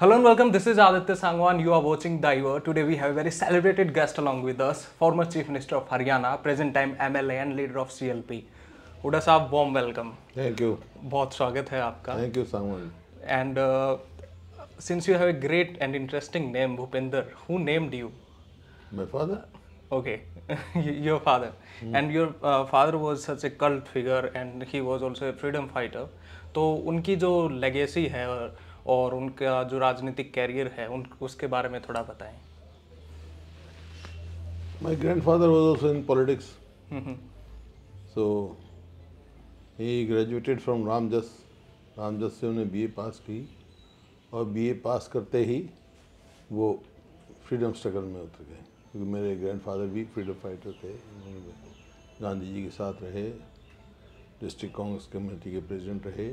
Hello and welcome. This is Aditya Sangwan. You are watching Diver. Today we have a very celebrated guest along with us, former Chief Minister of Haryana, present time MLA and leader of CLP. Uda साहब warm welcome. Thank you. बहुत स्वागत है आपका Thank you, Sangwan. And uh, since you have a great and interesting name, Bhupinder, who named you? My father. Okay, your father. Hmm. And your uh, father was such a cult figure, and he was also a freedom fighter. तो उनकी जो legacy है और और उनका जो राजनीतिक career है उन उसके बारे में थोड़ा बताएं my grandfather was also in politics so he graduated from Ramjas Ramjas से उन्हें बीए पास की और बीए पास करते ही वो फ्रीडम स्ट्रगल में उतर गए क्योंकि मेरे ग्रैंडफादर भी फ्रीडम फाइटर थे गांधी जी के साथ रहे डिस्ट्रिक्ट कांग्रेस कमेटी के प्रेसिडेंट रहे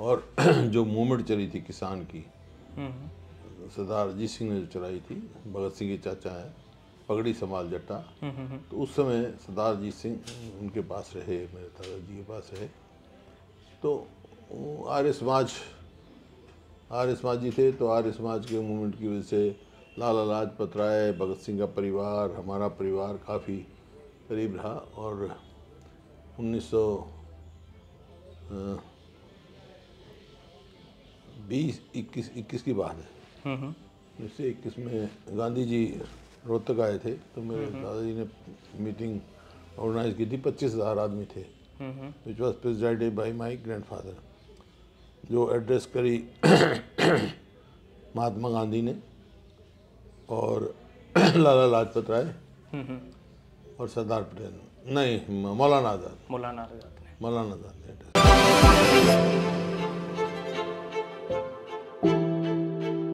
और जो मूवमेंट चली थी किसान की सरदार अजीत सिंह ने जो चलाई थी भगत सिंह के चाचा है पगड़ी समाल जट्टा तो उस समय सरदार अजीत सिंह उनके पास रहे मेरे दादाजी के पास रहे तो आर्य समाज आर्य जी थे तो आर्य समाज के मूवमेंट की वजह से लाला लाजपत राय भगत सिंह का परिवार हमारा परिवार काफ़ी करीब रहा और उन्नीस बीस इक्कीस इक्कीस की बात है हम्म, हम्म। जैसे इक्कीस में गांधी जी रोहतक आए थे तो मेरे हम्म, दादाजी ने मीटिंग ऑर्गेनाइज की थी पच्चीस हज़ार आदमी थे which was presided by my grandfather जो एड्रेस करी महात्मा गांधी ने और लाला लाजपत राय और सरदार पटेल नहीं मौलाना आज़ाद मौलाना आज़ाद मौलाना आज़ाद ने एड्रेस